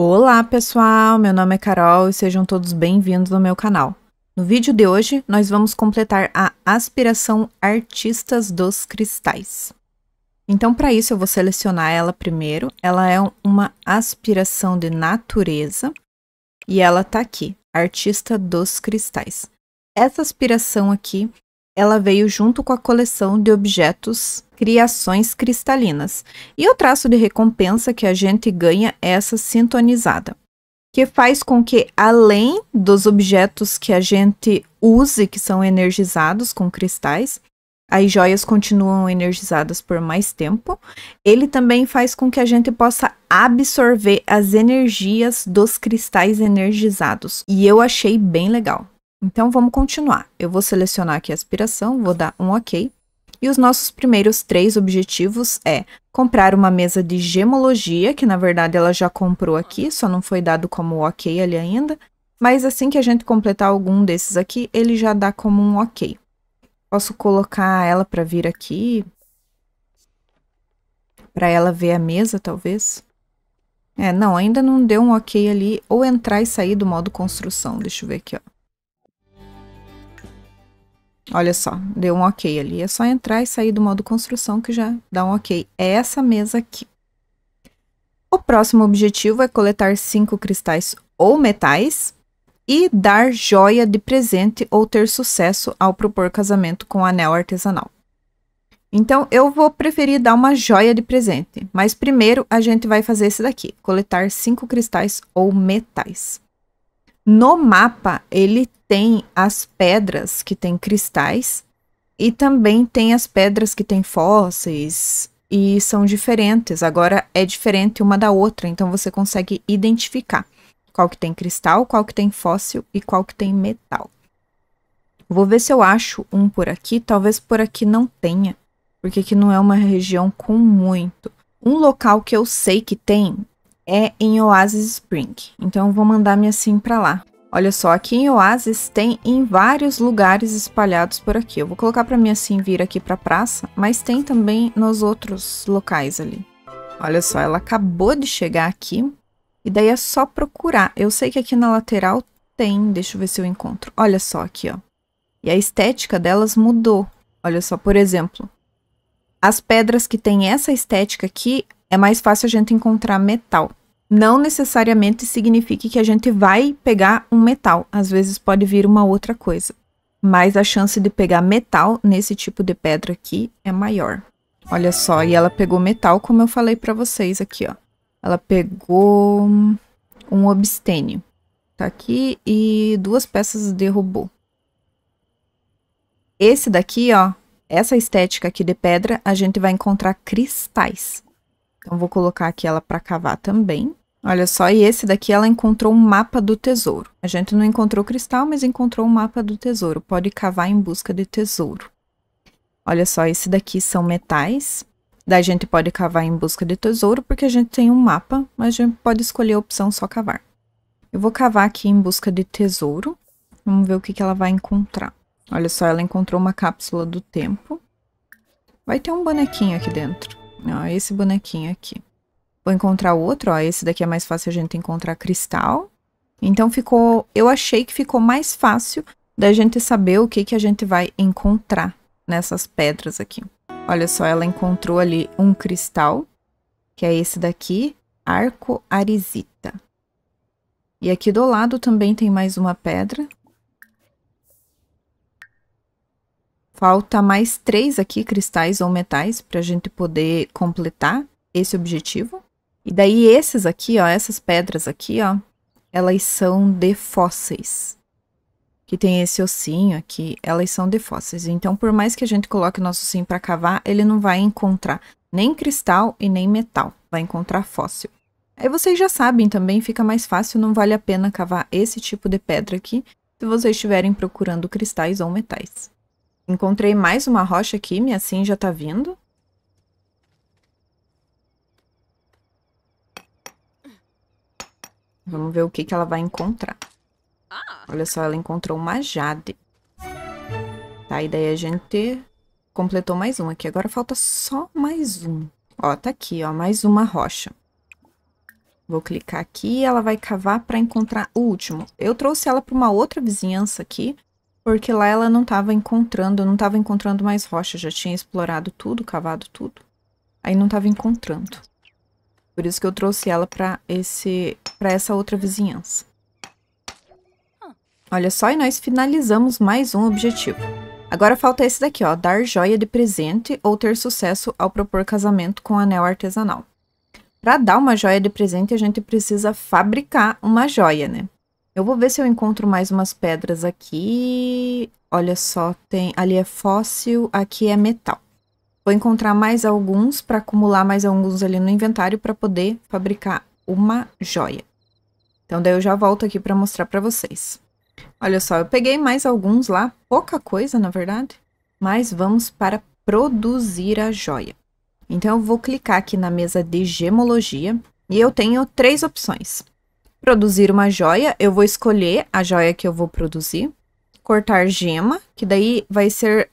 Olá pessoal, meu nome é Carol e sejam todos bem-vindos ao meu canal. No vídeo de hoje, nós vamos completar a aspiração Artistas dos Cristais. Então, para isso, eu vou selecionar ela primeiro. Ela é uma aspiração de natureza e ela tá aqui, Artista dos Cristais. Essa aspiração aqui, ela veio junto com a coleção de objetos Criações Cristalinas. E o traço de recompensa que a gente ganha é essa sintonizada, que faz com que, além dos objetos que a gente use, que são energizados com cristais, as joias continuam energizadas por mais tempo, ele também faz com que a gente possa absorver as energias dos cristais energizados. E eu achei bem legal. Então vamos continuar. Eu vou selecionar aqui a aspiração, vou dar um OK. E os nossos primeiros três objetivos é comprar uma mesa de gemologia, que na verdade ela já comprou aqui, só não foi dado como OK ali ainda. Mas assim que a gente completar algum desses aqui, ele já dá como um OK. Posso colocar ela para vir aqui, para ela ver a mesa, talvez. É, não, ainda não deu um ok ali. Ou entrar e sair do modo construção. Deixa eu ver aqui, ó. Olha só, deu um ok ali. É só entrar e sair do modo construção que já dá um ok. É essa mesa aqui. O próximo objetivo é coletar cinco cristais ou metais e dar joia de presente ou ter sucesso ao propor casamento com anel artesanal. Então, eu vou preferir dar uma joia de presente, mas primeiro a gente vai fazer esse daqui, coletar cinco cristais ou metais. No mapa, ele tem as pedras que tem cristais e também tem as pedras que tem fósseis e são diferentes. Agora é diferente uma da outra, então você consegue identificar qual que tem cristal, qual que tem fóssil e qual que tem metal. Vou ver se eu acho um por aqui, talvez por aqui não tenha, porque aqui não é uma região com muito. Um local que eu sei que tem é em Oasis Spring, então vou mandar minha sim para lá. Olha só, aqui em Oasis tem em vários lugares espalhados por aqui. Eu vou colocar para minha sim vir aqui para praça, mas tem também nos outros locais ali. Olha só, ela acabou de chegar aqui e daí é só procurar. Eu sei que aqui na lateral tem, deixa eu ver se eu encontro. Olha só aqui, ó. E a estética delas mudou. Olha só, por exemplo, as pedras que tem essa estética aqui, é mais fácil a gente encontrar metal não necessariamente signifique que a gente vai pegar um metal, às vezes pode vir uma outra coisa. Mas a chance de pegar metal nesse tipo de pedra aqui é maior. Olha só, e ela pegou metal, como eu falei para vocês aqui, ó. Ela pegou um obstênio. Tá aqui e duas peças de robô. Esse daqui, ó, essa estética aqui de pedra, a gente vai encontrar cristais. Então, vou colocar aqui ela para cavar também. Olha só, e esse daqui ela encontrou um mapa do tesouro. A gente não encontrou cristal, mas encontrou um mapa do tesouro. Pode cavar em busca de tesouro. Olha só, esse daqui são metais. Daí a gente pode cavar em busca de tesouro, porque a gente tem um mapa, mas a gente pode escolher a opção só cavar. Eu vou cavar aqui em busca de tesouro. Vamos ver o que, que ela vai encontrar. Olha só, ela encontrou uma cápsula do tempo. Vai ter um bonequinho aqui dentro. Ó, esse bonequinho aqui. Vou encontrar outro, ó, esse daqui é mais fácil a gente encontrar cristal. Então ficou, eu achei que ficou mais fácil da gente saber o que, que a gente vai encontrar nessas pedras aqui. Olha só, ela encontrou ali um cristal, que é esse daqui, arco arisita. E aqui do lado também tem mais uma pedra. Falta mais três aqui, cristais ou metais, para a gente poder completar esse objetivo. E daí esses aqui, ó, essas pedras aqui, ó, elas são de fósseis. Que tem esse ossinho aqui, elas são de fósseis. Então, por mais que a gente coloque o nosso ossinho para cavar, ele não vai encontrar nem cristal e nem metal. Vai encontrar fóssil. Aí vocês já sabem também, fica mais fácil, não vale a pena cavar esse tipo de pedra aqui se vocês estiverem procurando cristais ou metais. Encontrei mais uma rocha aqui, minha sim já tá vindo. Vamos ver o que, que ela vai encontrar. Ah. Olha só, ela encontrou uma jade. Tá, e daí a gente completou mais um aqui. Agora falta só mais um. Ó, tá aqui, ó, mais uma rocha. Vou clicar aqui e ela vai cavar para encontrar o último. Eu trouxe ela para uma outra vizinhança aqui, porque lá ela não estava encontrando, não estava encontrando mais rocha, já tinha explorado tudo, cavado tudo. Aí não estava encontrando. Por isso que eu trouxe ela para esse para essa outra vizinhança. Ah. Olha só, e nós finalizamos mais um objetivo. Agora falta esse daqui, ó, dar joia de presente ou ter sucesso ao propor casamento com anel artesanal. Para dar uma joia de presente, a gente precisa fabricar uma joia, né? Eu vou ver se eu encontro mais umas pedras aqui. Olha só, tem ali é fóssil, aqui é metal. Vou encontrar mais alguns para acumular mais alguns ali no inventário para poder fabricar uma joia. Então daí eu já volto aqui para mostrar para vocês. Olha só, eu peguei mais alguns lá, pouca coisa na verdade, mas vamos para produzir a joia. Então eu vou clicar aqui na mesa de gemologia e eu tenho três opções. Produzir uma joia, eu vou escolher a joia que eu vou produzir. Cortar gema, que daí vai ser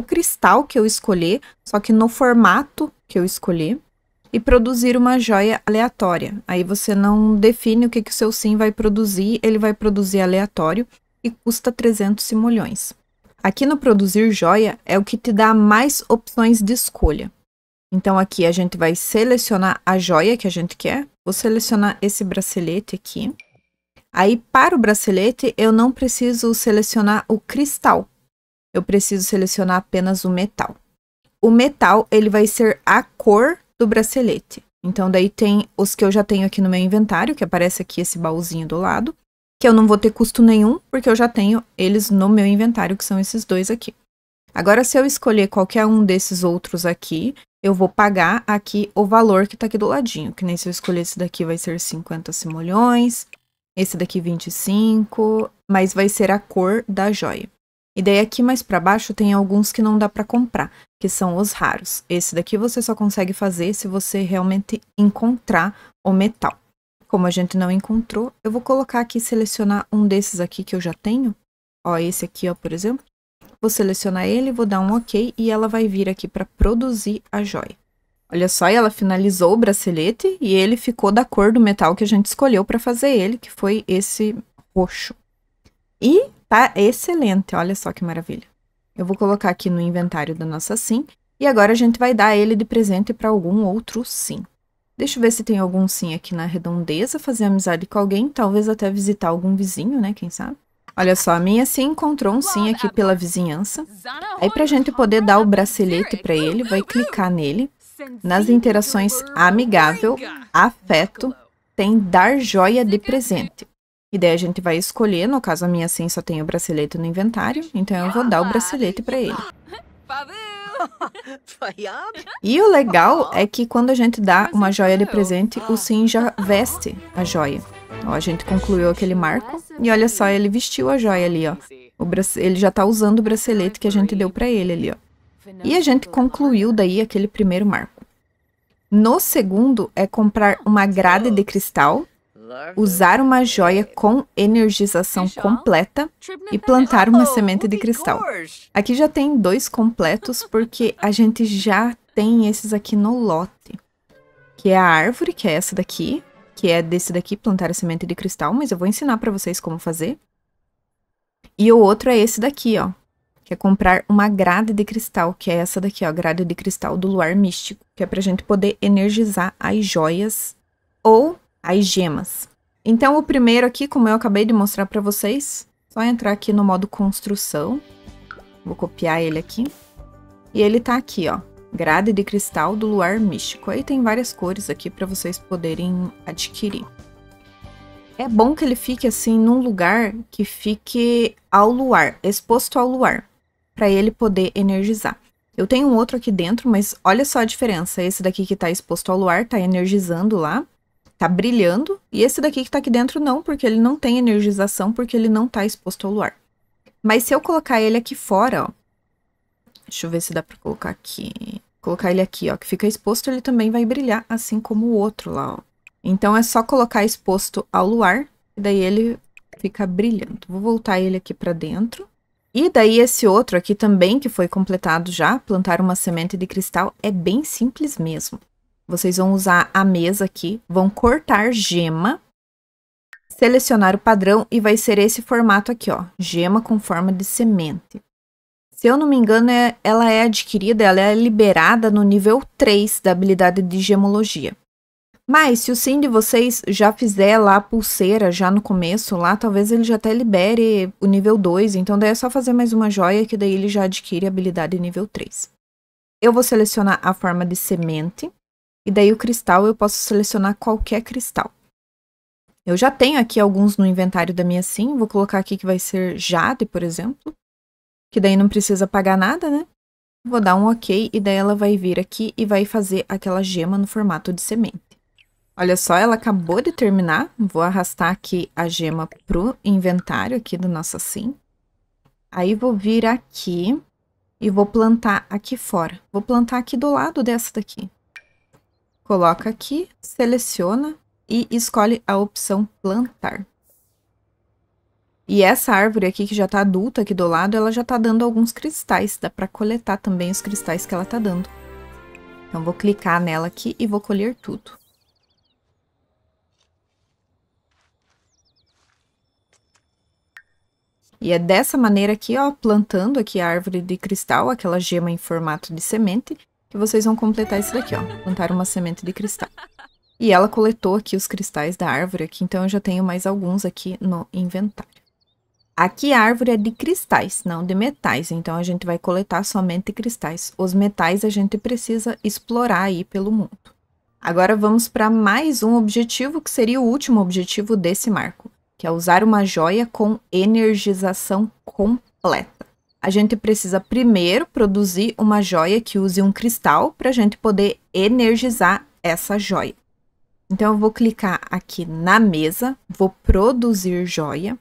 o cristal que eu escolher, só que no formato que eu escolher, e produzir uma joia aleatória. Aí você não define o que, que o seu sim vai produzir, ele vai produzir aleatório e custa 300 simulhões. Aqui no produzir joia é o que te dá mais opções de escolha. Então aqui a gente vai selecionar a joia que a gente quer. Vou selecionar esse bracelete aqui. Aí para o bracelete eu não preciso selecionar o cristal eu preciso selecionar apenas o metal. O metal, ele vai ser a cor do bracelete. Então, daí tem os que eu já tenho aqui no meu inventário, que aparece aqui esse baúzinho do lado, que eu não vou ter custo nenhum, porque eu já tenho eles no meu inventário, que são esses dois aqui. Agora, se eu escolher qualquer um desses outros aqui, eu vou pagar aqui o valor que está aqui do ladinho, que nem se eu escolher esse daqui vai ser 50 simolhões, esse daqui 25, mas vai ser a cor da joia. E daí aqui mais para baixo tem alguns que não dá para comprar, que são os raros. Esse daqui você só consegue fazer se você realmente encontrar o metal. Como a gente não encontrou, eu vou colocar aqui, selecionar um desses aqui que eu já tenho. Ó, esse aqui, ó, por exemplo. Vou selecionar ele, vou dar um OK e ela vai vir aqui para produzir a joia. Olha só, ela finalizou o bracelete e ele ficou da cor do metal que a gente escolheu para fazer ele, que foi esse roxo. E tá excelente, olha só que maravilha. Eu vou colocar aqui no inventário da nossa sim. E agora a gente vai dar ele de presente para algum outro sim. Deixa eu ver se tem algum sim aqui na redondeza, fazer amizade com alguém, talvez até visitar algum vizinho, né, quem sabe? Olha só, a minha sim encontrou um sim aqui pela vizinhança. Aí pra gente poder dar o bracelete para ele, vai clicar nele. Nas interações amigável, afeto, tem dar joia de presente. E daí a gente vai escolher, no caso a minha sim só tem o bracelete no inventário, então eu vou dar o bracelete para ele. E o legal é que quando a gente dá uma joia de presente, o ah. Sim já veste a joia. Ó, a gente concluiu aquele marco e olha só, ele vestiu a joia ali, ó. ele já tá usando o bracelete que a gente deu para ele ali, ó. E a gente concluiu daí aquele primeiro marco. No segundo é comprar uma grade de cristal usar uma joia com energização completa e plantar uma oh, semente de cristal. Aqui já tem dois completos porque a gente já tem esses aqui no lote. Que é a árvore, que é essa daqui, que é desse daqui, plantar a semente de cristal, mas eu vou ensinar para vocês como fazer. E o outro é esse daqui, ó, que é comprar uma grade de cristal, que é essa daqui, ó, grade de cristal do luar místico, que é pra gente poder energizar as joias ou as gemas. Então o primeiro aqui, como eu acabei de mostrar para vocês, só entrar aqui no modo construção. Vou copiar ele aqui. E ele tá aqui, ó. Grade de cristal do luar místico. Aí tem várias cores aqui para vocês poderem adquirir. É bom que ele fique assim num lugar que fique ao luar, exposto ao luar, para ele poder energizar. Eu tenho um outro aqui dentro, mas olha só a diferença. Esse daqui que está exposto ao luar está energizando lá tá brilhando, e esse daqui que tá aqui dentro não, porque ele não tem energização, porque ele não tá exposto ao luar. Mas se eu colocar ele aqui fora, ó, deixa eu ver se dá pra colocar aqui, colocar ele aqui, ó, que fica exposto, ele também vai brilhar, assim como o outro lá, ó. Então, é só colocar exposto ao luar, e daí ele fica brilhando. Vou voltar ele aqui pra dentro. E daí esse outro aqui também, que foi completado já, plantar uma semente de cristal, é bem simples mesmo. Vocês vão usar a mesa aqui, vão cortar gema, selecionar o padrão e vai ser esse formato aqui, ó, gema com forma de semente. Se eu não me engano, é, ela é adquirida, ela é liberada no nível 3 da habilidade de gemologia. Mas se o sim de vocês já fizer lá a pulseira já no começo, lá talvez ele já até libere o nível 2, então daí é só fazer mais uma joia que daí ele já adquire a habilidade nível 3. Eu vou selecionar a forma de semente, e daí o cristal eu posso selecionar qualquer cristal. Eu já tenho aqui alguns no inventário da minha sim, vou colocar aqui que vai ser jade, por exemplo, que daí não precisa pagar nada, né? Vou dar um ok e daí ela vai vir aqui e vai fazer aquela gema no formato de semente. Olha só, ela acabou de terminar, vou arrastar aqui a gema pro inventário aqui do nosso sim. Aí vou vir aqui e vou plantar aqui fora. Vou plantar aqui do lado dessa daqui. Coloca aqui, seleciona e escolhe a opção plantar. E essa árvore aqui que já está adulta aqui do lado, ela já está dando alguns cristais. Dá para coletar também os cristais que ela está dando. Então vou clicar nela aqui e vou colher tudo. E é dessa maneira aqui, ó, plantando aqui a árvore de cristal, aquela gema em formato de semente, que vocês vão completar isso daqui, ó. Plantar uma semente de cristal. E ela coletou aqui os cristais da árvore aqui, então eu já tenho mais alguns aqui no inventário. Aqui a árvore é de cristais, não de metais, então a gente vai coletar somente cristais. Os metais a gente precisa explorar aí pelo mundo. Agora vamos para mais um objetivo, que seria o último objetivo desse marco, que é usar uma joia com energização completa a gente precisa primeiro produzir uma joia que use um cristal para a gente poder energizar essa joia. Então, eu vou clicar aqui na mesa, vou produzir joia,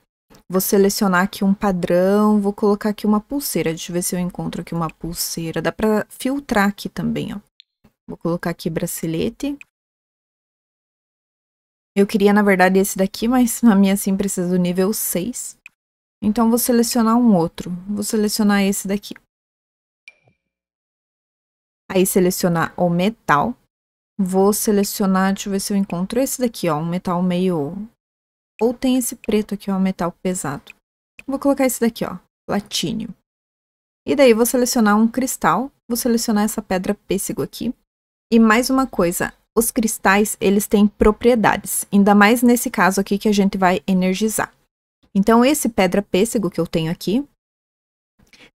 vou selecionar aqui um padrão, vou colocar aqui uma pulseira. Deixa eu ver se eu encontro aqui uma pulseira. Dá para filtrar aqui também, ó. Vou colocar aqui bracelete. Eu queria, na verdade, esse daqui, mas na minha sim precisa do nível 6. Então vou selecionar um outro. Vou selecionar esse daqui. Aí selecionar o metal. Vou selecionar, deixa eu ver se eu encontro esse daqui, ó, um metal meio... Ou tem esse preto aqui, ó, um metal pesado. Vou colocar esse daqui, ó, platínio. E daí vou selecionar um cristal, vou selecionar essa pedra pêssego aqui. E mais uma coisa, os cristais, eles têm propriedades, ainda mais nesse caso aqui que a gente vai energizar. Então, esse pedra-pêssego que eu tenho aqui,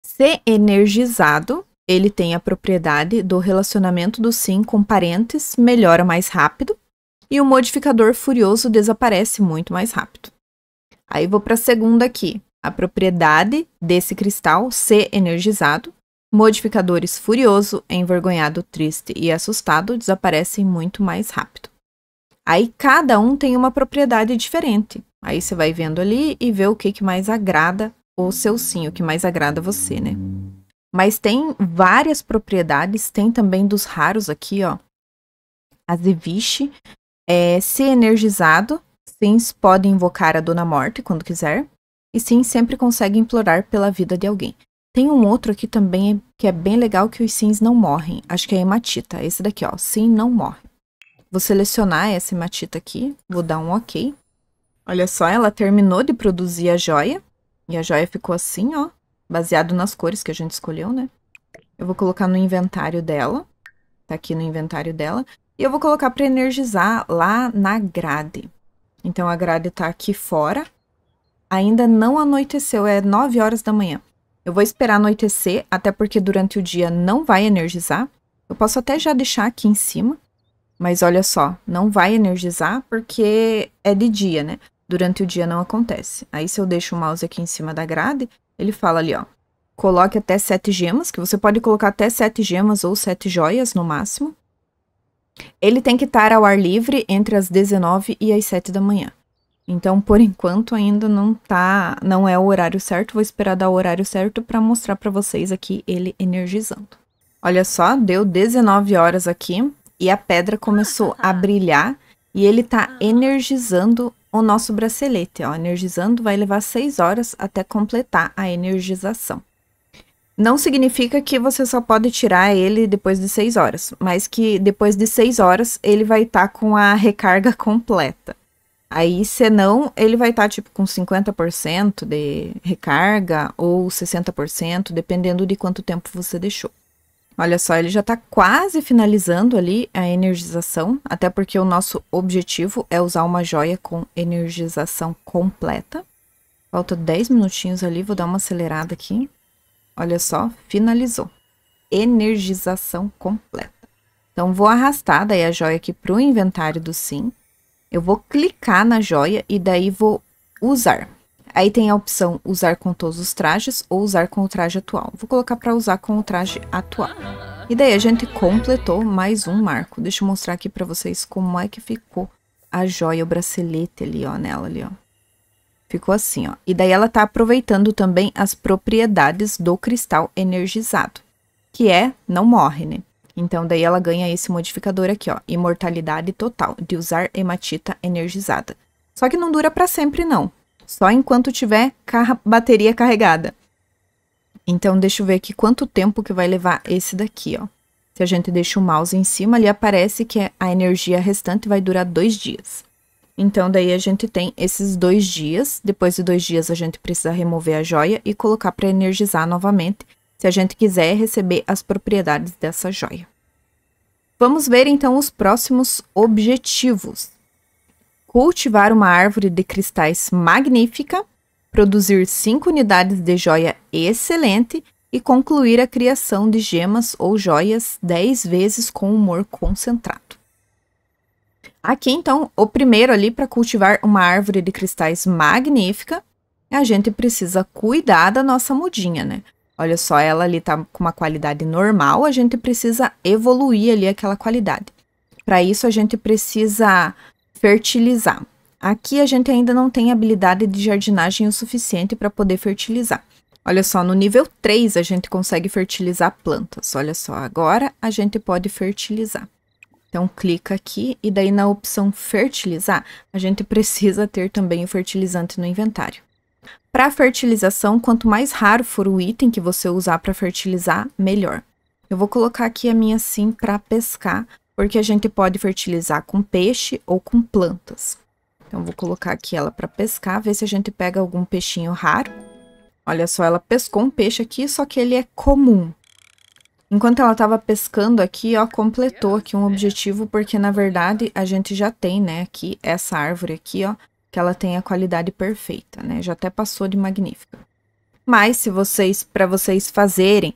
se energizado, ele tem a propriedade do relacionamento do sim com parentes, melhora mais rápido, e o modificador furioso desaparece muito mais rápido. Aí vou para a segunda aqui. A propriedade desse cristal, se energizado, modificadores furioso, envergonhado, triste e assustado desaparecem muito mais rápido. Aí cada um tem uma propriedade diferente. Aí você vai vendo ali e vê o que, que mais agrada o seu sim, o que mais agrada você, né? Mas tem várias propriedades, tem também dos raros aqui, ó. Azeviche, é, se energizado, sims podem invocar a Dona Morte quando quiser, e sim sempre consegue implorar pela vida de alguém. Tem um outro aqui também que é bem legal que os sims não morrem, acho que é hematita, esse daqui, ó, sim não morre. Vou selecionar essa hematita aqui, vou dar um ok. Olha só, ela terminou de produzir a joia. E a joia ficou assim, ó. Baseado nas cores que a gente escolheu, né? Eu vou colocar no inventário dela. Tá aqui no inventário dela. E eu vou colocar para energizar lá na grade. Então a grade tá aqui fora. Ainda não anoiteceu, é 9 horas da manhã. Eu vou esperar anoitecer, até porque durante o dia não vai energizar. Eu posso até já deixar aqui em cima. Mas olha só, não vai energizar porque é de dia, né? Durante o dia não acontece. Aí se eu deixo o mouse aqui em cima da grade, ele fala ali, ó. Coloque até sete gemas, que você pode colocar até sete gemas ou sete joias no máximo. Ele tem que estar ao ar livre entre as 19 e as 7 da manhã. Então, por enquanto ainda não tá, não é o horário certo. Vou esperar dar o horário certo para mostrar para vocês aqui ele energizando. Olha só, deu 19 horas aqui e a pedra começou a ah. brilhar e ele está ah. energizando o nosso bracelete. Ó. Energizando vai levar seis horas até completar a energização. Não significa que você só pode tirar ele depois de seis horas, mas que depois de seis horas ele vai estar tá com a recarga completa. Aí, senão, ele vai estar tá, tipo com 50% de recarga ou 60%, dependendo de quanto tempo você deixou. Olha só, ele já está quase finalizando ali a energização, até porque o nosso objetivo é usar uma joia com energização completa. Falta 10 minutinhos ali, vou dar uma acelerada aqui. Olha só, finalizou. Energização completa. Então, vou arrastar daí a joia aqui para o inventário do Sim. Eu vou clicar na joia e daí vou usar. Aí tem a opção usar com todos os trajes ou usar com o traje atual. Vou colocar para usar com o traje atual. E daí a gente completou mais um marco. Deixa eu mostrar aqui para vocês como é que ficou a joia, o bracelete ali, ó, nela ali, ó. Ficou assim, ó. E daí ela tá aproveitando também as propriedades do cristal energizado, que é não morre, né? Então daí ela ganha esse modificador aqui, ó, imortalidade total de usar hematita energizada. Só que não dura para sempre não, só enquanto tiver car bateria carregada. Então, deixa eu ver aqui quanto tempo que vai levar esse daqui, ó. Se a gente deixa o mouse em cima, ali aparece que é a energia restante vai durar dois dias. Então, daí a gente tem esses dois dias. Depois de dois dias, a gente precisa remover a joia e colocar para energizar novamente, se a gente quiser receber as propriedades dessa joia. Vamos ver, então, os próximos objetivos cultivar uma árvore de cristais magnífica, produzir cinco unidades de joia excelente e concluir a criação de gemas ou joias dez vezes com humor concentrado. Aqui então, o primeiro ali para cultivar uma árvore de cristais magnífica, a gente precisa cuidar da nossa mudinha, né? Olha só, ela ali tá com uma qualidade normal, a gente precisa evoluir ali aquela qualidade. Para isso a gente precisa fertilizar. Aqui a gente ainda não tem habilidade de jardinagem o suficiente para poder fertilizar. Olha só, no nível 3 a gente consegue fertilizar plantas. Olha só, agora a gente pode fertilizar. Então, clica aqui e daí na opção fertilizar, a gente precisa ter também o fertilizante no inventário. Para fertilização, quanto mais raro for o item que você usar para fertilizar, melhor. Eu vou colocar aqui a minha sim para pescar, porque a gente pode fertilizar com peixe ou com plantas. Então, vou colocar aqui ela para pescar, ver se a gente pega algum peixinho raro. Olha só, ela pescou um peixe aqui, só que ele é comum. Enquanto ela estava pescando aqui, ó, completou aqui um objetivo, porque na verdade a gente já tem, né, aqui, essa árvore aqui, ó, que ela tem a qualidade perfeita, né? Já até passou de magnífica. Mas se vocês, para vocês fazerem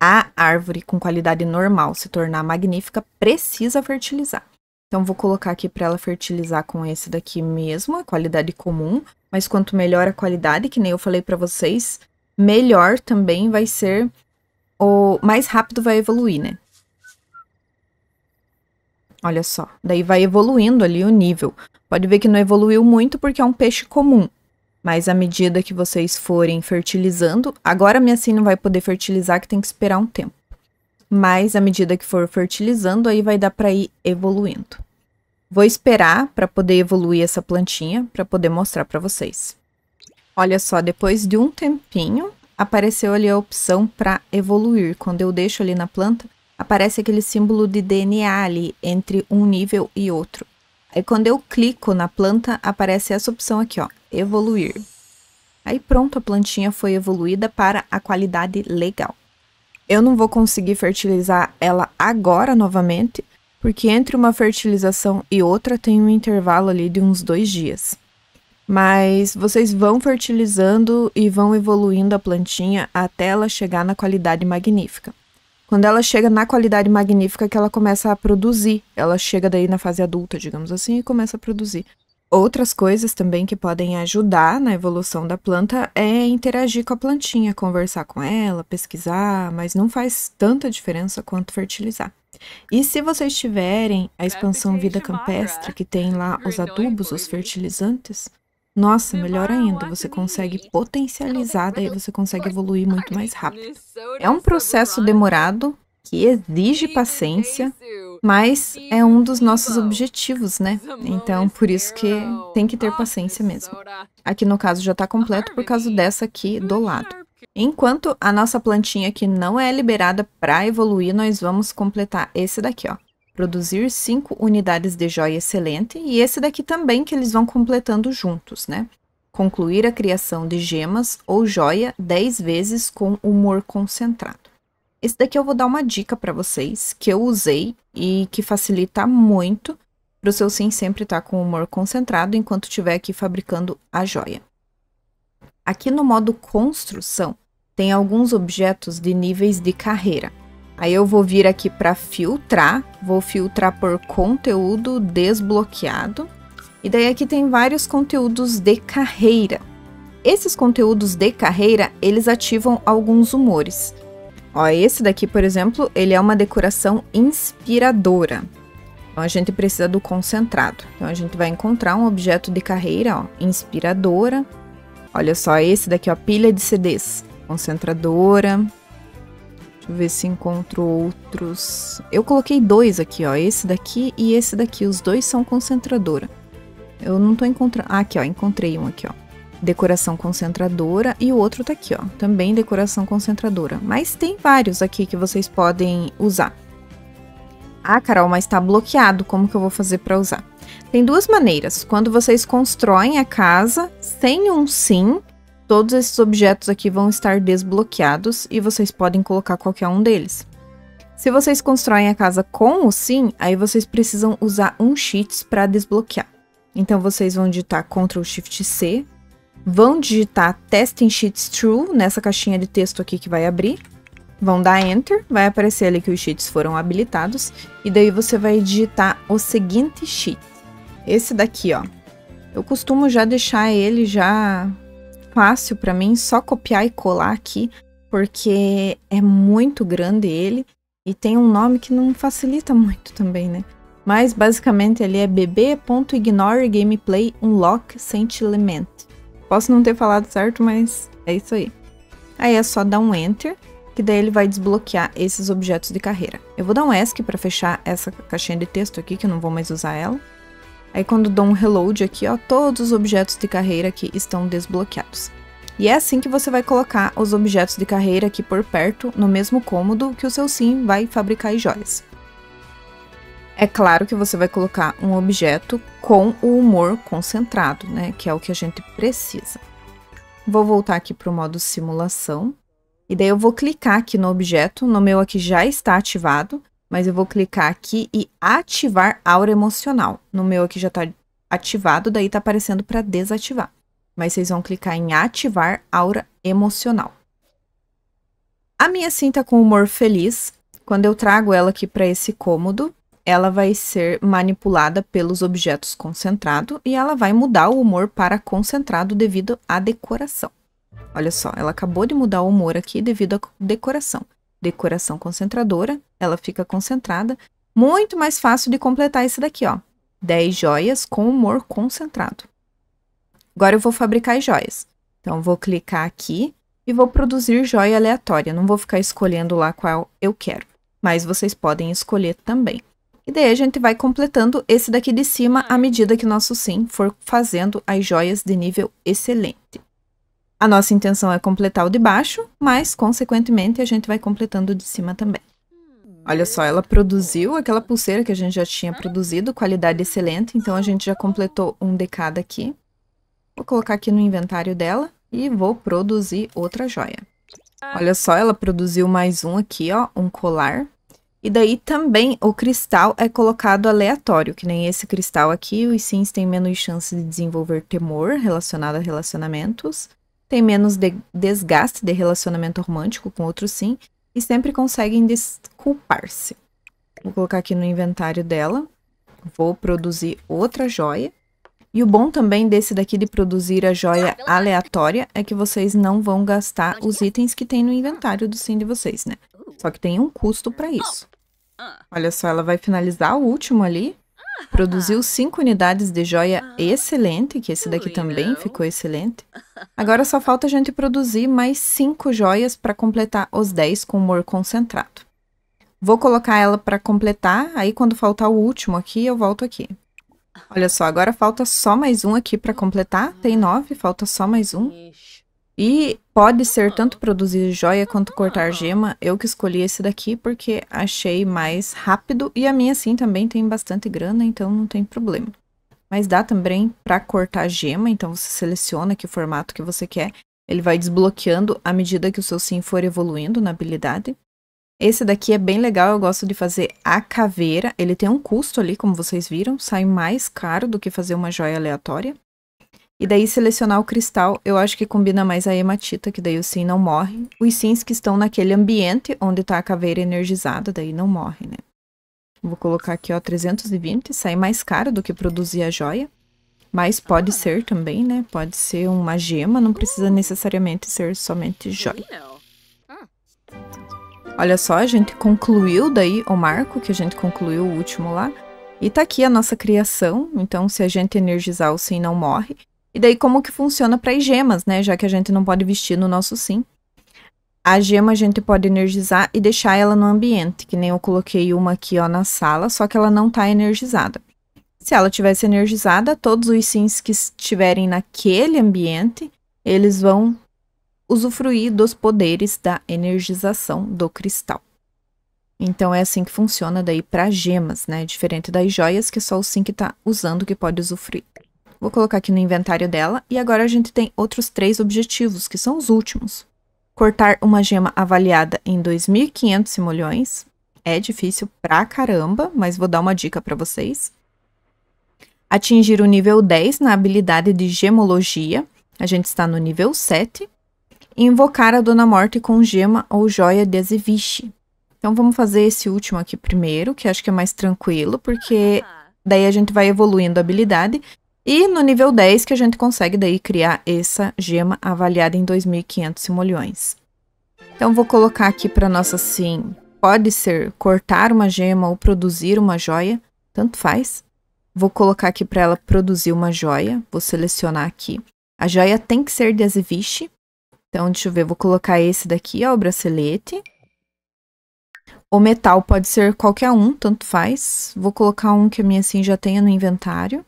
a árvore com qualidade normal se tornar magnífica, precisa fertilizar. Então, vou colocar aqui para ela fertilizar com esse daqui mesmo, a é qualidade comum. Mas quanto melhor a qualidade, que nem eu falei para vocês, melhor também vai ser, o mais rápido vai evoluir, né? Olha só, daí vai evoluindo ali o nível. Pode ver que não evoluiu muito porque é um peixe comum. Mas à medida que vocês forem fertilizando, agora a minha sim não vai poder fertilizar, que tem que esperar um tempo. Mas à medida que for fertilizando, aí vai dar para ir evoluindo. Vou esperar para poder evoluir essa plantinha, para poder mostrar para vocês. Olha só, depois de um tempinho, apareceu ali a opção para evoluir. Quando eu deixo ali na planta, aparece aquele símbolo de DNA ali entre um nível e outro. Aí quando eu clico na planta, aparece essa opção aqui, ó, evoluir. Aí pronto, a plantinha foi evoluída para a qualidade legal. Eu não vou conseguir fertilizar ela agora novamente, porque entre uma fertilização e outra tem um intervalo ali de uns dois dias. Mas vocês vão fertilizando e vão evoluindo a plantinha até ela chegar na qualidade magnífica. Quando ela chega na qualidade magnífica é que ela começa a produzir, ela chega daí na fase adulta, digamos assim, e começa a produzir. Outras coisas também que podem ajudar na evolução da planta é interagir com a plantinha, conversar com ela, pesquisar, mas não faz tanta diferença quanto fertilizar. E se vocês tiverem a expansão Vida Campestre, que tem lá os adubos, os fertilizantes, nossa, melhor ainda, você consegue potencializar, daí você consegue evoluir muito mais rápido. É um processo demorado, que exige paciência, mas é um dos nossos objetivos, né? Então, por isso que tem que ter ah, paciência mesmo. Aqui no caso já está ah, completo por causa dessa aqui do lado. Enquanto a nossa plantinha aqui não é liberada para evoluir, nós vamos completar esse daqui, ó. Produzir 5 unidades de joia excelente e esse daqui também que eles vão completando juntos, né? Concluir a criação de gemas ou joia 10 vezes com humor concentrado. Esse daqui eu vou dar uma dica para vocês, que eu usei e que facilita muito para o seu sim sempre estar tá com o humor concentrado enquanto estiver aqui fabricando a joia. Aqui no modo construção, tem alguns objetos de níveis de carreira. Aí eu vou vir aqui para filtrar, vou filtrar por conteúdo desbloqueado. E daí aqui tem vários conteúdos de carreira. Esses conteúdos de carreira, eles ativam alguns humores. Ó, esse daqui, por exemplo, ele é uma decoração inspiradora. Então a gente precisa do concentrado. Então a gente vai encontrar um objeto de carreira, ó, inspiradora. Olha só esse daqui, ó, pilha de CDs, concentradora. Deixa eu ver se encontro outros. Eu coloquei dois aqui, ó, esse daqui e esse daqui. Os dois são concentradora. Eu não tô encontrando. Ah, aqui, ó, encontrei um aqui, ó decoração concentradora e o outro tá aqui, ó, também decoração concentradora. Mas tem vários aqui que vocês podem usar. Ah, Carol, mas tá bloqueado, como que eu vou fazer para usar? Tem duas maneiras. Quando vocês constroem a casa sem um sim, todos esses objetos aqui vão estar desbloqueados e vocês podem colocar qualquer um deles. Se vocês constroem a casa com o sim, aí vocês precisam usar um cheats para desbloquear. Então vocês vão digitar Ctrl Shift C vão digitar Testing Sheets True nessa caixinha de texto aqui que vai abrir, vão dar Enter, vai aparecer ali que os sheets foram habilitados, e daí você vai digitar o seguinte sheet, esse daqui, ó. Eu costumo já deixar ele já fácil para mim, só copiar e colar aqui, porque é muito grande ele, e tem um nome que não facilita muito também, né? Mas basicamente ele é bb.ignore gameplay unlock sentiment. Posso não ter falado certo, mas é isso aí. Aí é só dar um Enter, que daí ele vai desbloquear esses objetos de carreira. Eu vou dar um ESC para fechar essa caixinha de texto aqui, que eu não vou mais usar ela. Aí quando dou um Reload aqui, ó, todos os objetos de carreira aqui estão desbloqueados. E é assim que você vai colocar os objetos de carreira aqui por perto, no mesmo cômodo que o seu sim vai fabricar joias. É claro que você vai colocar um objeto com o humor concentrado, né? Que é o que a gente precisa. Vou voltar aqui para o modo simulação. E daí eu vou clicar aqui no objeto. No meu aqui já está ativado. Mas eu vou clicar aqui e ativar aura emocional. No meu aqui já está ativado, daí está aparecendo para desativar. Mas vocês vão clicar em ativar aura emocional. A minha cinta com humor feliz, quando eu trago ela aqui para esse cômodo, ela vai ser manipulada pelos objetos concentrado e ela vai mudar o humor para concentrado devido à decoração. Olha só, ela acabou de mudar o humor aqui devido à decoração. Decoração concentradora, ela fica concentrada. Muito mais fácil de completar esse daqui, ó. 10 joias com humor concentrado. Agora eu vou fabricar as joias. Então, vou clicar aqui e vou produzir joia aleatória. Não vou ficar escolhendo lá qual eu quero, mas vocês podem escolher também. E daí a gente vai completando esse daqui de cima à medida que o nosso sim for fazendo as joias de nível excelente. A nossa intenção é completar o de baixo, mas, consequentemente, a gente vai completando o de cima também. Olha só, ela produziu aquela pulseira que a gente já tinha produzido, qualidade excelente, então a gente já completou um de cada aqui. Vou colocar aqui no inventário dela e vou produzir outra joia. Olha só, ela produziu mais um aqui, ó, um colar. E daí também o cristal é colocado aleatório, que nem esse cristal aqui. Os sims têm menos chance de desenvolver temor relacionado a relacionamentos, tem menos de desgaste de relacionamento romântico com outro sim, e sempre conseguem desculpar-se. Vou colocar aqui no inventário dela. Vou produzir outra joia. E o bom também desse daqui de produzir a joia ah, aleatória é que vocês não vão gastar os itens que tem no inventário do sim de vocês, né? Oh. Só que tem um custo para isso. Ah. Olha só, ela vai finalizar o último ali. Ah. Produziu cinco unidades de joia ah. excelente, que esse daqui também ficou excelente. Agora só falta a gente produzir mais cinco joias para completar os 10 com humor concentrado. Vou colocar ela para completar, aí quando faltar o último aqui, eu volto aqui. Olha só, agora falta só mais um aqui para completar. Tem uhum. nove, falta só mais um. E pode ser tanto produzir joia quanto cortar gema. Eu que escolhi esse daqui porque achei mais rápido. E a minha sim também tem bastante grana, então não tem problema. Mas dá também para cortar gema, então você seleciona que formato que você quer. Ele vai desbloqueando à medida que o seu sim for evoluindo na habilidade. Esse daqui é bem legal, eu gosto de fazer a caveira. Ele tem um custo ali, como vocês viram, sai mais caro do que fazer uma joia aleatória. E daí selecionar o cristal, eu acho que combina mais a hematita, que daí o sim não morre. Os sims que estão naquele ambiente onde está a caveira energizada, daí não morre, né? Vou colocar aqui, ó, 320, sai mais caro do que produzir a joia. Mas pode ah. ser também, né? Pode ser uma gema, não precisa necessariamente ser somente joia. Ah. Olha só, a gente concluiu daí o marco, que a gente concluiu o último lá. E tá aqui a nossa criação, então se a gente energizar o sim não morre. E daí como que funciona para as gemas, né? Já que a gente não pode vestir no nosso sim. A gema a gente pode energizar e deixar ela no ambiente, que nem eu coloquei uma aqui ó na sala, só que ela não está energizada. Se ela tivesse energizada, todos os sims que estiverem naquele ambiente, eles vão usufruir dos poderes da energização do cristal. Então é assim que funciona daí para gemas, né? Diferente das joias que é só o sim que está usando que pode usufruir. Vou colocar aqui no inventário dela. E agora a gente tem outros três objetivos, que são os últimos. Cortar uma gema avaliada em 2.500 simolhões, É difícil pra caramba, mas vou dar uma dica para vocês. Atingir o nível 10 na habilidade de gemologia. A gente está no nível 7. Invocar a Dona Morte com gema ou joia de Azeviche. Então vamos fazer esse último aqui primeiro, que acho que é mais tranquilo, porque ah. daí a gente vai evoluindo a habilidade e no nível 10 que a gente consegue daí criar essa gema avaliada em 2.500 simoleões. Então vou colocar aqui para nossa sim pode ser cortar uma gema ou produzir uma joia, tanto faz. Vou colocar aqui para ela produzir uma joia, vou selecionar aqui. A joia tem que ser de azeviche, então deixa eu ver, vou colocar esse daqui, ó, o bracelete. O metal pode ser qualquer um, tanto faz. Vou colocar um que a minha sim já tenha no inventário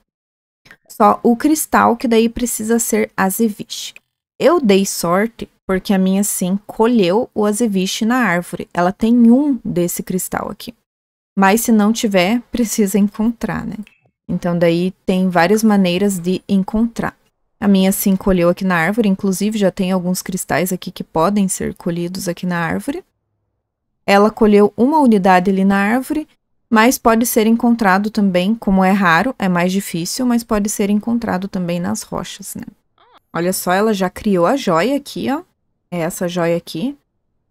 só o cristal, que daí precisa ser azeviche. Eu dei sorte porque a minha sim colheu o azeviche na árvore. Ela tem um desse cristal aqui. Mas se não tiver, precisa encontrar, né? Então daí tem várias maneiras de encontrar. A minha sim colheu aqui na árvore, inclusive já tem alguns cristais aqui que podem ser colhidos aqui na árvore. Ela colheu uma unidade ali na árvore mas pode ser encontrado também, como é raro, é mais difícil, mas pode ser encontrado também nas rochas, né? Olha só, ela já criou a joia aqui, ó. É essa joia aqui.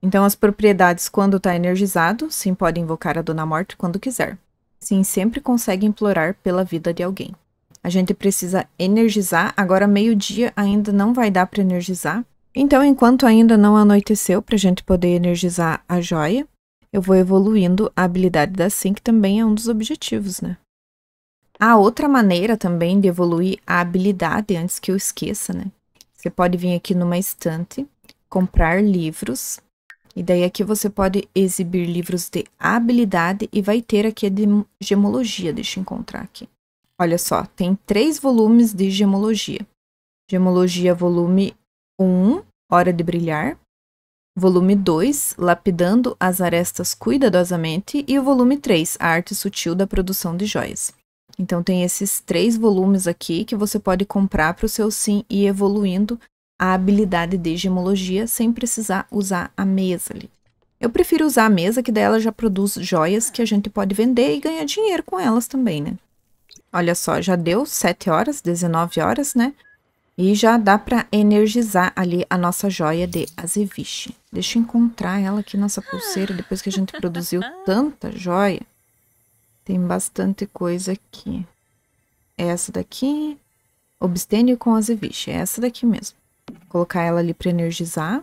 Então, as propriedades quando está energizado, sim, pode invocar a Dona Morte quando quiser. Sim, sempre consegue implorar pela vida de alguém. A gente precisa energizar, agora meio-dia ainda não vai dar para energizar. Então, enquanto ainda não anoiteceu, para a gente poder energizar a joia, eu vou evoluindo a habilidade da Sim, que também é um dos objetivos, né? A outra maneira também de evoluir a habilidade, antes que eu esqueça, né? Você pode vir aqui numa estante, comprar livros, e daí aqui você pode exibir livros de habilidade e vai ter aqui a de gemologia, deixa eu encontrar aqui. Olha só, tem três volumes de gemologia. Gemologia volume 1, Hora de Brilhar volume 2, Lapidando as Arestas Cuidadosamente, e o volume 3, A Arte Sutil da Produção de Joias. Então tem esses três volumes aqui que você pode comprar para o seu sim e evoluindo a habilidade de gemologia sem precisar usar a mesa ali. Eu prefiro usar a mesa, que daí já produz joias que a gente pode vender e ganhar dinheiro com elas também, né? Olha só, já deu 7 horas, 19 horas, né? E já dá para energizar ali a nossa joia de azeviche. Deixa eu encontrar ela aqui, nossa pulseira, depois que a gente produziu tanta joia. Tem bastante coisa aqui. É essa daqui, obstênio com azeviche, é essa daqui mesmo. Vou colocar ela ali para energizar.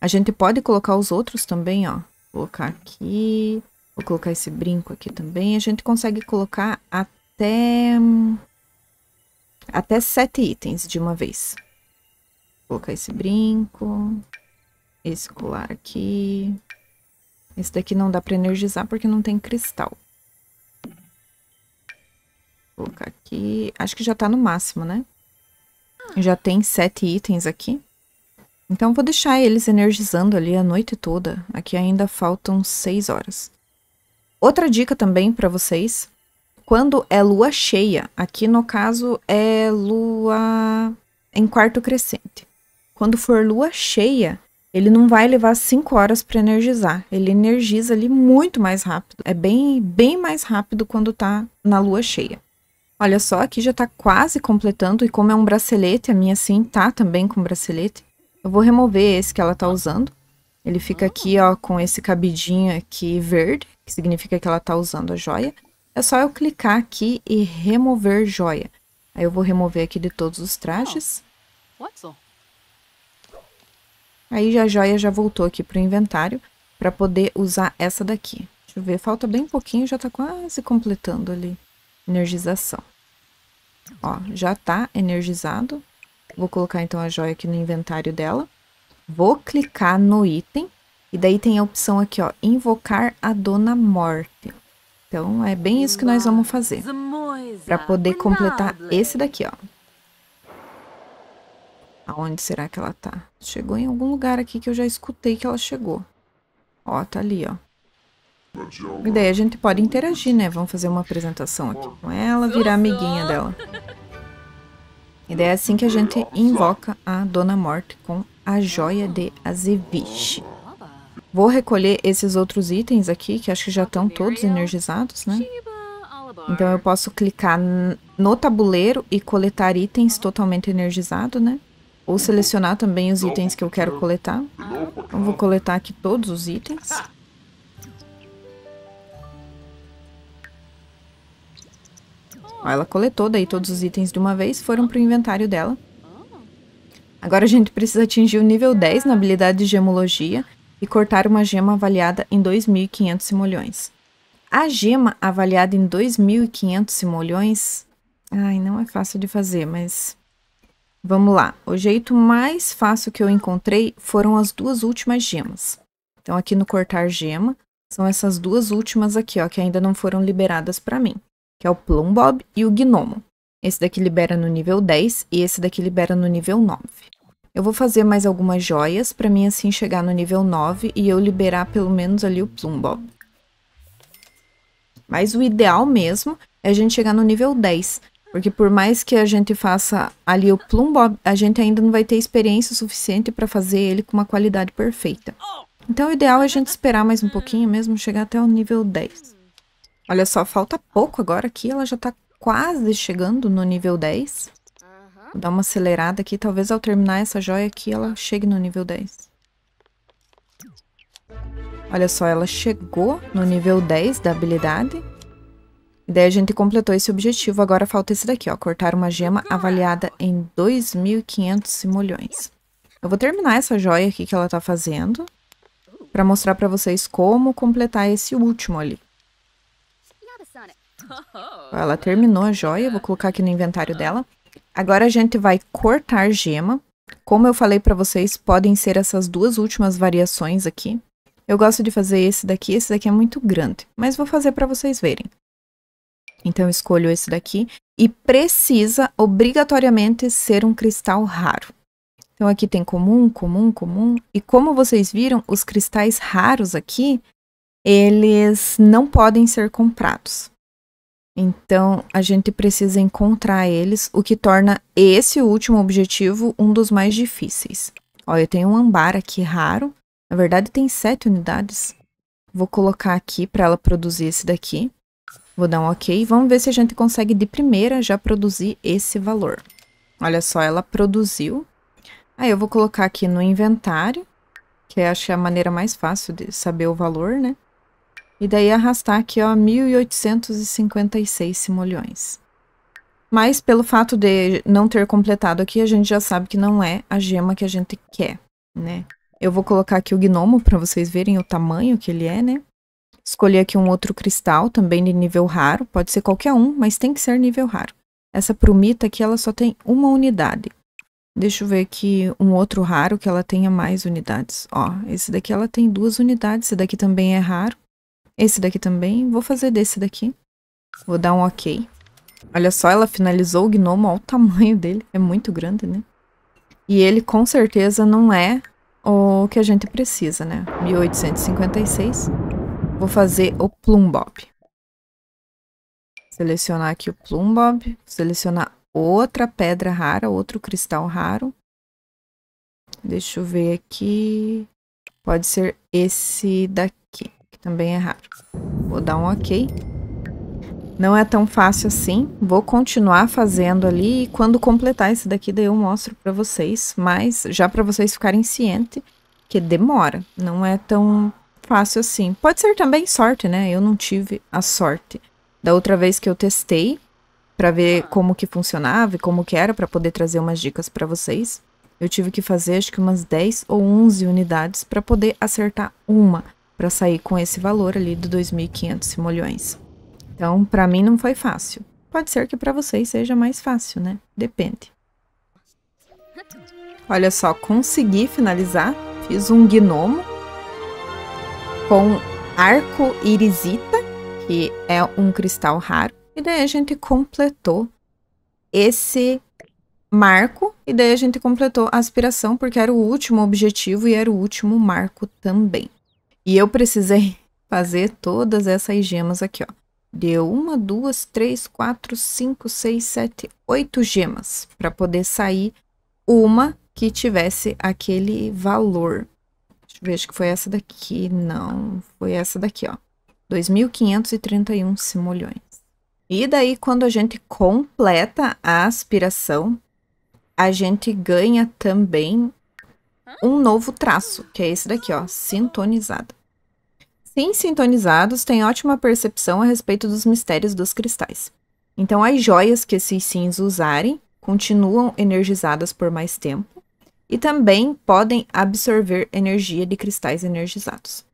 A gente pode colocar os outros também, ó. Vou colocar aqui, vou colocar esse brinco aqui também. A gente consegue colocar até... Hum, até sete itens de uma vez. Vou colocar esse brinco, esse colar aqui. Esse daqui não dá para energizar porque não tem cristal. Vou colocar aqui. Acho que já tá no máximo, né? Já tem sete itens aqui. Então, vou deixar eles energizando ali a noite toda. Aqui ainda faltam seis horas. Outra dica também para vocês quando é lua cheia, aqui no caso é lua em quarto crescente. Quando for lua cheia, ele não vai levar 5 horas para energizar. Ele energiza ali muito mais rápido. É bem, bem mais rápido quando tá na lua cheia. Olha só, aqui já tá quase completando. E como é um bracelete, a minha sim tá também com bracelete. Eu vou remover esse que ela tá usando. Ele fica aqui, ó, com esse cabidinho aqui verde, que significa que ela tá usando a joia. É só eu clicar aqui e remover joia. Aí eu vou remover aqui de todos os trajes. Oh, Aí a joia já voltou aqui para o inventário para poder usar essa daqui. Deixa eu ver, falta bem pouquinho, já está quase completando ali. Energização. Ó, já está energizado. Vou colocar então a joia aqui no inventário dela. Vou clicar no item. E daí tem a opção aqui, ó, invocar a Dona Morte. Então é bem isso que nós vamos fazer para poder completar esse daqui, ó. Aonde será que ela tá? Chegou em algum lugar aqui que eu já escutei que ela chegou. Ó, tá ali, ó. E daí a gente pode interagir, né? Vamos fazer uma apresentação aqui com ela, virar amiguinha dela. E daí é assim que a gente invoca a Dona Morte com a joia de Azevich. Vou recolher esses outros itens aqui, que acho que já estão todos energizados, né? Então eu posso clicar no tabuleiro e coletar itens totalmente energizado, né? Ou selecionar também os itens que eu quero coletar. Então vou coletar aqui todos os itens. Ó, ela coletou daí todos os itens de uma vez, foram para o inventário dela. Ah. Agora a gente precisa atingir o nível 10 na habilidade de gemologia e cortar uma gema avaliada em 2.500 simolhões. A gema avaliada em 2.500 simolhões... Ai, não é fácil de fazer, mas... Vamos lá. O jeito mais fácil que eu encontrei foram as duas últimas gemas. Então, aqui no cortar gema, são essas duas últimas aqui, ó, que ainda não foram liberadas para mim. Que é o Plumbob e o Gnomo. Esse daqui libera no nível 10 e esse daqui libera no nível 9. Eu vou fazer mais algumas joias para mim assim chegar no nível 9 e eu liberar pelo menos ali o Plumbob. Mas o ideal mesmo é a gente chegar no nível 10, porque por mais que a gente faça ali o Plumbob, a gente ainda não vai ter experiência suficiente para fazer ele com uma qualidade perfeita. Então o ideal é a gente esperar mais um pouquinho mesmo, chegar até o nível 10. Olha só, falta pouco agora aqui, ela já está quase chegando no nível 10 dar uma acelerada aqui. Talvez ao terminar essa joia aqui, ela chegue no nível 10. Olha só, ela chegou no nível 10 da habilidade. E daí a gente completou esse objetivo. Agora falta esse daqui, ó. Cortar uma gema avaliada em 2.500 simulhões. Eu vou terminar essa joia aqui que ela tá fazendo. Pra mostrar pra vocês como completar esse último ali. Ela terminou a joia. Vou colocar aqui no inventário dela. Agora a gente vai cortar gema. Como eu falei para vocês, podem ser essas duas últimas variações aqui. Eu gosto de fazer esse daqui, esse daqui é muito grande, mas vou fazer para vocês verem. Então eu escolho esse daqui e precisa obrigatoriamente ser um cristal raro. Então aqui tem comum, comum, comum. E como vocês viram, os cristais raros aqui, eles não podem ser comprados. Então, a gente precisa encontrar eles, o que torna esse último objetivo um dos mais difíceis. Ó, eu tenho um ambar aqui raro. Na verdade, tem sete unidades. Vou colocar aqui para ela produzir esse daqui. Vou dar um ok. Vamos ver se a gente consegue de primeira já produzir esse valor. Olha só, ela produziu. Aí eu vou colocar aqui no inventário, que eu acho que é a maneira mais fácil de saber o valor, né? E daí arrastar aqui, ó, 1.856 simolhões. Mas pelo fato de não ter completado aqui, a gente já sabe que não é a gema que a gente quer, né? Eu vou colocar aqui o gnomo para vocês verem o tamanho que ele é, né? Escolher aqui um outro cristal, também de nível raro. Pode ser qualquer um, mas tem que ser nível raro. Essa prumita aqui, ela só tem uma unidade. Deixa eu ver aqui um outro raro que ela tenha mais unidades. Ó, esse daqui ela tem duas unidades, esse daqui também é raro. Esse daqui também. Vou fazer desse daqui. Vou dar um ok. Olha só, ela finalizou o gnomo. Olha o tamanho dele. É muito grande, né? E ele com certeza não é o que a gente precisa, né? 1856. Vou fazer o plumbob. Selecionar aqui o plumbob. Selecionar outra pedra rara, outro cristal raro. Deixa eu ver aqui. Pode ser esse daqui também é raro. Vou dar um ok. Não é tão fácil assim. Vou continuar fazendo ali e quando completar esse daqui daí eu mostro para vocês, mas já para vocês ficarem cientes que demora, não é tão fácil assim. Pode ser também sorte, né? Eu não tive a sorte. Da outra vez que eu testei para ver como que funcionava e como que era para poder trazer umas dicas para vocês, eu tive que fazer acho que umas 10 ou 11 unidades para poder acertar uma para sair com esse valor ali de 2.500 simolhões. Então, para mim não foi fácil. Pode ser que para vocês seja mais fácil, né? Depende. Olha só, consegui finalizar. Fiz um gnomo com arco irisita, que é um cristal raro. E daí a gente completou esse marco. E daí a gente completou a aspiração, porque era o último objetivo e era o último marco também. E eu precisei fazer todas essas gemas aqui, ó. Deu uma, duas, três, quatro, cinco, seis, sete, oito gemas para poder sair uma que tivesse aquele valor. acho que foi essa daqui, não, foi essa daqui, ó. 2.531 simulhões. E daí, quando a gente completa a aspiração, a gente ganha também um novo traço, que é esse daqui, ó, sintonizado Sim, sintonizados têm ótima percepção a respeito dos mistérios dos cristais. Então, as joias que esses sims usarem continuam energizadas por mais tempo e também podem absorver energia de cristais energizados.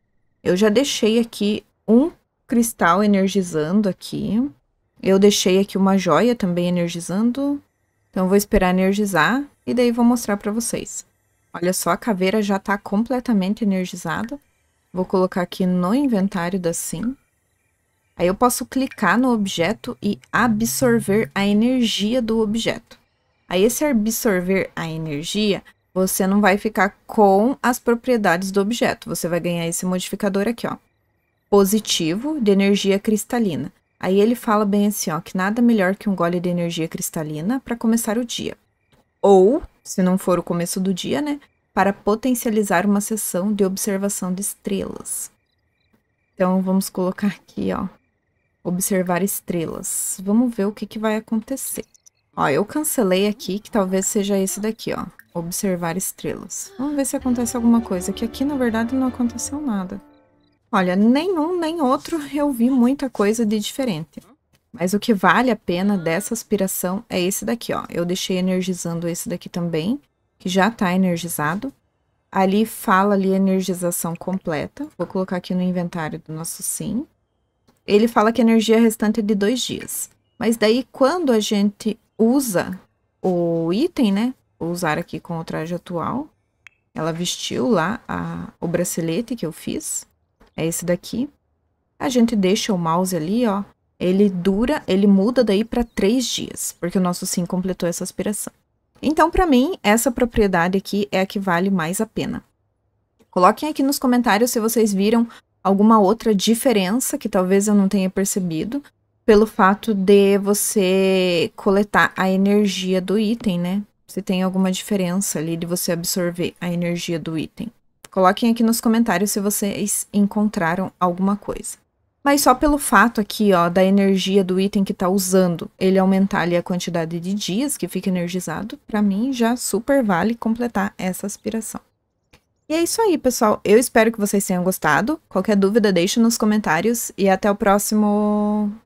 Eu já deixei aqui um cristal energizando aqui. Eu deixei aqui uma joia também energizando. Então, vou esperar energizar e daí vou mostrar para vocês. Olha só, a caveira já está completamente energizada. Vou colocar aqui no inventário da Sim. Aí eu posso clicar no objeto e absorver a energia do objeto. Aí esse absorver a energia, você não vai ficar com as propriedades do objeto. Você vai ganhar esse modificador aqui, ó. Positivo de energia cristalina. Aí ele fala bem assim, ó, que nada melhor que um gole de energia cristalina para começar o dia. Ou se não for o começo do dia, né? Para potencializar uma sessão de observação de estrelas. Então vamos colocar aqui, ó, observar estrelas. Vamos ver o que, que vai acontecer. Ó, eu cancelei aqui, que talvez seja esse daqui, ó, observar estrelas. Vamos ver se acontece alguma coisa, que aqui na verdade não aconteceu nada. Olha, nenhum nem outro eu vi muita coisa de diferente. Mas o que vale a pena dessa aspiração é esse daqui, ó. Eu deixei energizando esse daqui também, que já tá energizado. Ali fala ali energização completa. Vou colocar aqui no inventário do nosso sim. Ele fala que a energia restante é de dois dias. Mas daí, quando a gente usa o item, né? Vou usar aqui com o traje atual. Ela vestiu lá a, o bracelete que eu fiz. É esse daqui. A gente deixa o mouse ali, ó, ele dura, ele muda daí para três dias, porque o nosso sim completou essa aspiração. Então, para mim, essa propriedade aqui é a que vale mais a pena. Coloquem aqui nos comentários se vocês viram alguma outra diferença que talvez eu não tenha percebido pelo fato de você coletar a energia do item, né? Se tem alguma diferença ali de você absorver a energia do item. Coloquem aqui nos comentários se vocês encontraram alguma coisa mas só pelo fato aqui, ó, da energia do item que tá usando, ele aumentar ali a quantidade de dias que fica energizado, para mim já super vale completar essa aspiração. E é isso aí, pessoal. Eu espero que vocês tenham gostado. Qualquer dúvida, deixa nos comentários e até o próximo